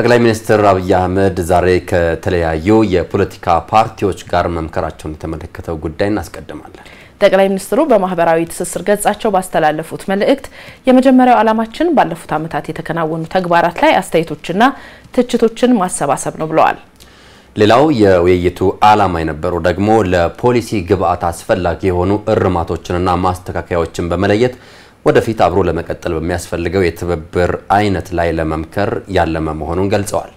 ጠቅላይ ሚኒስትር አብይ አህመድ ዛሬ ከተለያዩ የፖለቲካ ፓርቲዎች ጋር መምከራቸውን የተመለከተው ጉዳይ እናስቀድማለን። ጠቅላይ ሚኒስትሩ በማህበራዊ ትስስር ገጻቸው ባስተላለፉት መልእክት የመጀመሪያው ዓላማችን ባለፉት ዓመታት የተከናወኑ ተግባራት ላይ አስተያየቶችና ትችቶችን ማሰባሰብ ነው ብለዋል። ሌላው የውይይቱ ዓላማ የነበረው ደግሞ ለፖሊሲ ግብአት አስፈላጊ የሆኑ እርማቶችንና ማስተካከያዎችን በመለየት ወደፊት አብሮ ለመቀጠል በሚያስፈልገው የትብብር አይነት ላይ ለመምከር ያለመ መሆኑን ገልጸዋል።